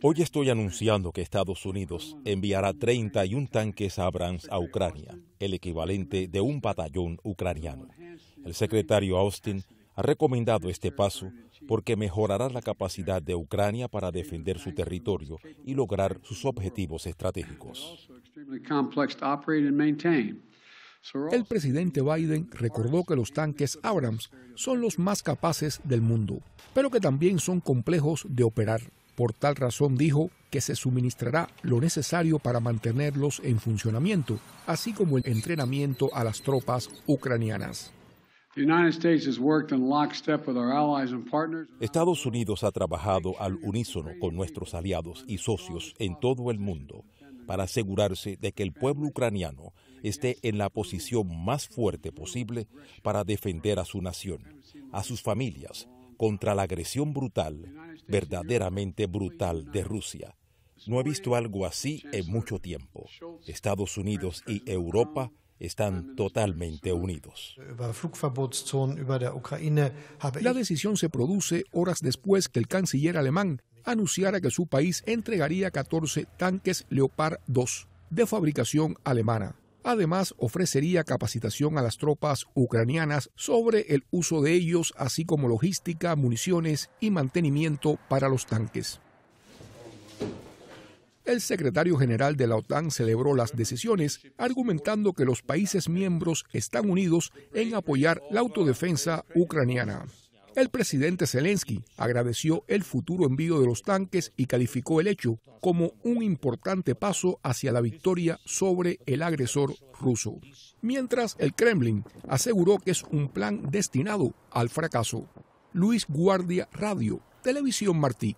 Hoy estoy anunciando que Estados Unidos enviará 31 tanques Abrams a Ucrania, el equivalente de un batallón ucraniano. El secretario Austin ha recomendado este paso porque mejorará la capacidad de Ucrania para defender su territorio y lograr sus objetivos estratégicos. El presidente Biden recordó que los tanques Abrams son los más capaces del mundo, pero que también son complejos de operar. Por tal razón dijo que se suministrará lo necesario para mantenerlos en funcionamiento, así como el entrenamiento a las tropas ucranianas. Estados Unidos ha trabajado al unísono con nuestros aliados y socios en todo el mundo para asegurarse de que el pueblo ucraniano esté en la posición más fuerte posible para defender a su nación, a sus familias, contra la agresión brutal, verdaderamente brutal de Rusia. No he visto algo así en mucho tiempo. Estados Unidos y Europa están totalmente unidos. La decisión se produce horas después que el canciller alemán anunciara que su país entregaría 14 tanques Leopard 2 de fabricación alemana. Además, ofrecería capacitación a las tropas ucranianas sobre el uso de ellos, así como logística, municiones y mantenimiento para los tanques. El secretario general de la OTAN celebró las decisiones, argumentando que los países miembros están unidos en apoyar la autodefensa ucraniana. El presidente Zelensky agradeció el futuro envío de los tanques y calificó el hecho como un importante paso hacia la victoria sobre el agresor ruso, mientras el Kremlin aseguró que es un plan destinado al fracaso. Luis Guardia Radio, Televisión Martí.